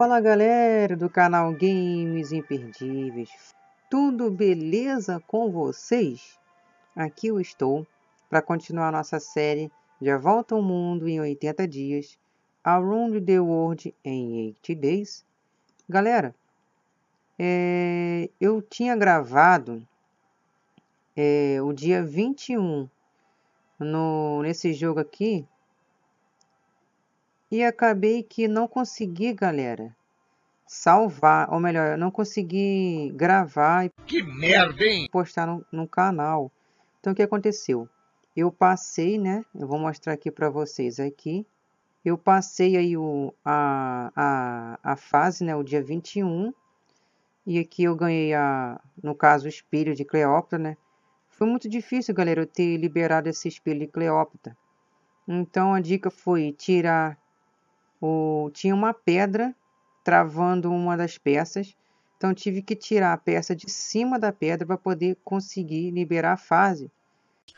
Fala galera do canal Games Imperdíveis, tudo beleza com vocês? Aqui eu estou para continuar nossa série de A Volta ao Mundo em 80 Dias, Around the World em 80 Days. Galera, é, eu tinha gravado é, o dia 21 no, nesse jogo aqui, e acabei que não consegui, galera, salvar, ou melhor, eu não consegui gravar e que merda, hein? postar no, no canal. Então o que aconteceu? Eu passei, né? Eu vou mostrar aqui para vocês aqui. Eu passei aí o, a, a, a fase, né? O dia 21. E aqui eu ganhei, a, no caso, o espelho de Cleópatra, né? Foi muito difícil, galera, eu ter liberado esse espelho de Cleópatra. Então a dica foi tirar o, tinha uma pedra travando uma das peças, então tive que tirar a peça de cima da pedra para poder conseguir liberar a fase.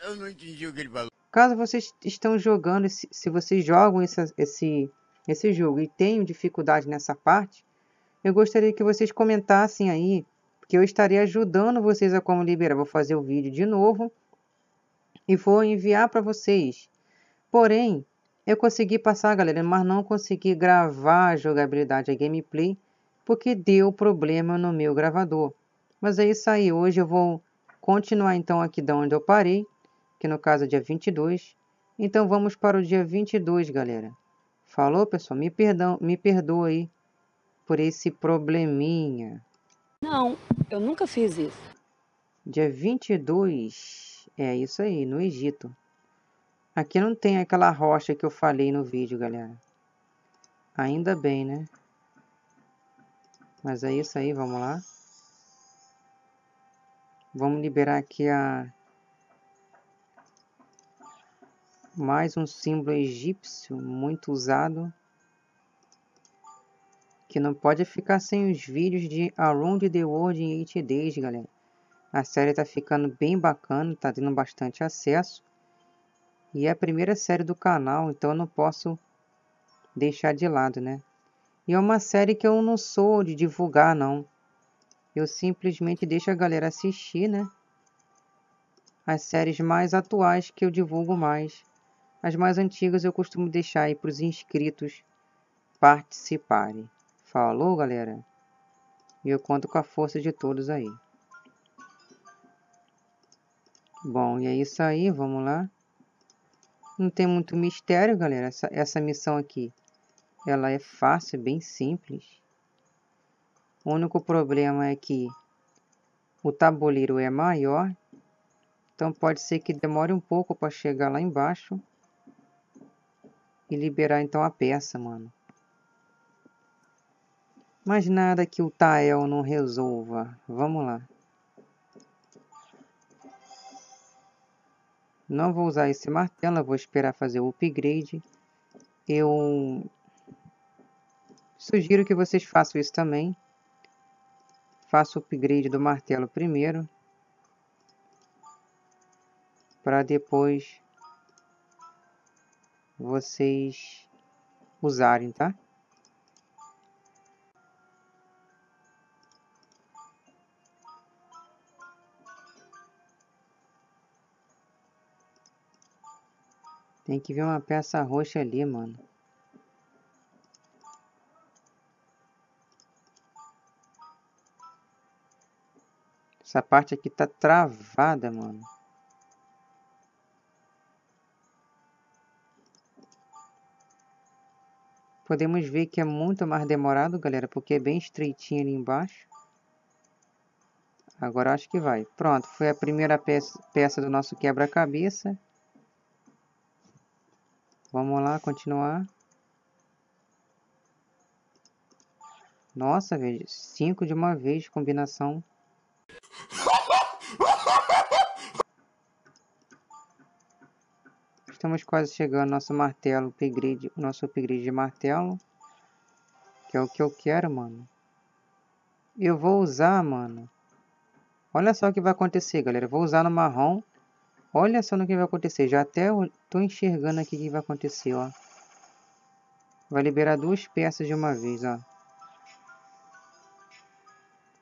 Eu não entendi o que ele falou. Caso vocês estão jogando, se vocês jogam esse, esse, esse jogo e tenham dificuldade nessa parte, eu gostaria que vocês comentassem aí, porque eu estarei ajudando vocês a como liberar. Vou fazer o vídeo de novo e vou enviar para vocês. Porém, eu consegui passar, galera, mas não consegui gravar a jogabilidade, a gameplay, porque deu problema no meu gravador. Mas é isso aí, hoje eu vou continuar então aqui da onde eu parei, que no caso é dia 22. Então vamos para o dia 22, galera. Falou, pessoal? Me perdão, me perdoa aí por esse probleminha. Não, eu nunca fiz isso. Dia 22, é isso aí, no Egito. Aqui não tem aquela rocha que eu falei no vídeo, galera. Ainda bem, né? Mas é isso aí, vamos lá. Vamos liberar aqui a... Mais um símbolo egípcio, muito usado. Que não pode ficar sem os vídeos de Around the World em 8 Days, galera. A série tá ficando bem bacana, tá tendo bastante acesso. E é a primeira série do canal, então eu não posso deixar de lado, né? E é uma série que eu não sou de divulgar, não. Eu simplesmente deixo a galera assistir, né? As séries mais atuais que eu divulgo mais. As mais antigas eu costumo deixar aí para os inscritos participarem. Falou, galera? E eu conto com a força de todos aí. Bom, e é isso aí, vamos lá. Não tem muito mistério, galera, essa, essa missão aqui. Ela é fácil, bem simples. O único problema é que o tabuleiro é maior, então pode ser que demore um pouco para chegar lá embaixo e liberar então a peça, mano. Mas nada que o Tael não resolva. Vamos lá. Não vou usar esse martelo, vou esperar fazer o upgrade. Eu sugiro que vocês façam isso também. Faça o upgrade do martelo primeiro. Para depois vocês usarem, tá? Tem que ver uma peça roxa ali, mano. Essa parte aqui tá travada, mano. Podemos ver que é muito mais demorado, galera, porque é bem estreitinho ali embaixo. Agora acho que vai. Pronto, foi a primeira peça, peça do nosso quebra-cabeça. Vamos lá, continuar. Nossa, velho, 5 de uma vez, combinação. Estamos quase chegando nosso martelo, upgrade, nosso upgrade de martelo. Que é o que eu quero, mano. Eu vou usar, mano. Olha só o que vai acontecer, galera. Eu vou usar no marrom. Olha só no que vai acontecer. Já até estou enxergando aqui o que vai acontecer, ó. Vai liberar duas peças de uma vez, ó.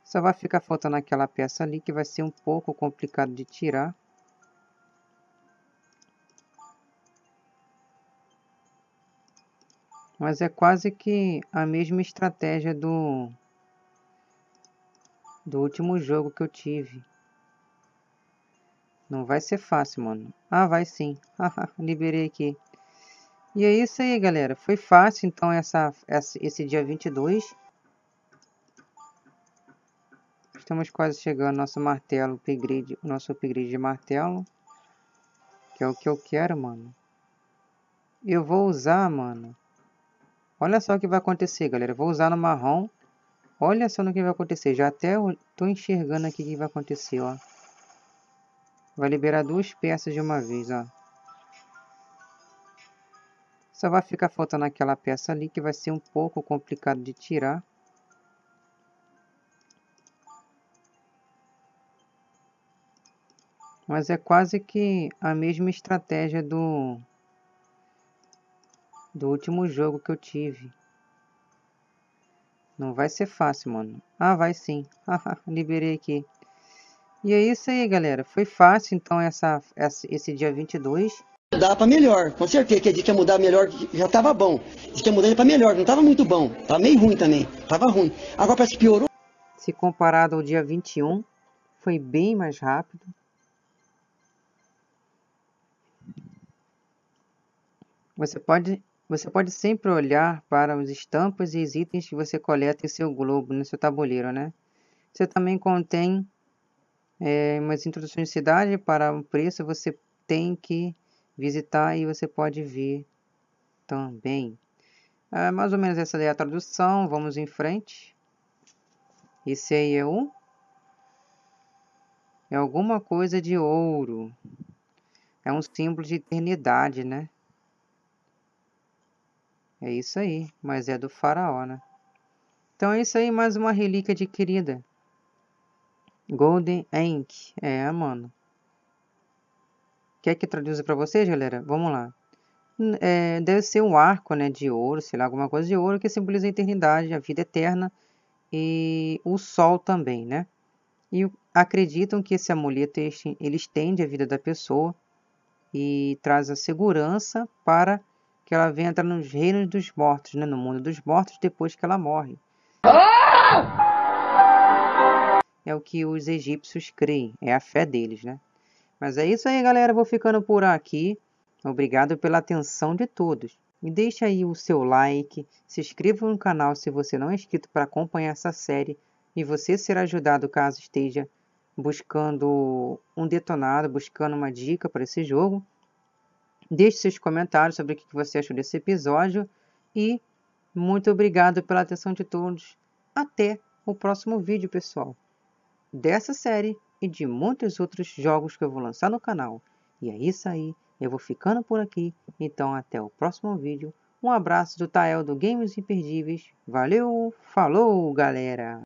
Só vai ficar faltando aquela peça ali que vai ser um pouco complicado de tirar. mas é quase que a mesma estratégia do do último jogo que eu tive não vai ser fácil, mano. Ah, vai sim. Liberei aqui. E é isso aí, galera. Foi fácil, então, essa, essa, esse dia 22. Estamos quase chegando ao nosso martelo, upgrade, nosso upgrade de martelo. Que é o que eu quero, mano. Eu vou usar, mano. Olha só o que vai acontecer, galera. vou usar no marrom. Olha só no que vai acontecer. Já até tô enxergando aqui o que vai acontecer, ó. Vai liberar duas peças de uma vez, ó. Só vai ficar faltando aquela peça ali que vai ser um pouco complicado de tirar. Mas é quase que a mesma estratégia do, do último jogo que eu tive. Não vai ser fácil, mano. Ah, vai sim. Liberei aqui. E é isso aí, galera. Foi fácil, então, essa, essa esse dia 22. Dá para melhor, com certeza. Que a gente ia mudar melhor, já estava bom. A gente ia mudar para melhor, não estava muito bom. Tava meio ruim também. Tava ruim. Agora parece que piorou. Se comparado ao dia 21, foi bem mais rápido. Você pode, você pode sempre olhar para os estampas e os itens que você coleta em seu globo, no seu tabuleiro, né? Você também contém é, umas introduções de cidade para um preço você tem que visitar e você pode vir também. É, mais ou menos essa é a tradução, vamos em frente. Esse aí é um. É alguma coisa de ouro. É um símbolo de eternidade, né? É isso aí, mas é do faraó, né? Então é isso aí, mais uma relíquia adquirida. Golden Ink. É, mano. Quer que traduza para vocês, galera? Vamos lá. É, deve ser um arco, né, de ouro, sei lá, alguma coisa de ouro que simboliza a eternidade, a vida eterna e o sol também, né? E acreditam que esse amuleto ele estende a vida da pessoa e traz a segurança para que ela venha entrar nos reinos dos mortos, né, no mundo dos mortos depois que ela morre. Ah! é o que os egípcios creem, é a fé deles, né? Mas é isso aí, galera. Vou ficando por aqui. Obrigado pela atenção de todos. E deixe aí o seu like, se inscreva no canal se você não é inscrito para acompanhar essa série e você será ajudado caso esteja buscando um detonado, buscando uma dica para esse jogo. Deixe seus comentários sobre o que você achou desse episódio e muito obrigado pela atenção de todos. Até o próximo vídeo, pessoal dessa série e de muitos outros jogos que eu vou lançar no canal. E é isso aí, eu vou ficando por aqui, então até o próximo vídeo. Um abraço do Tael do Games Imperdíveis, valeu, falou galera!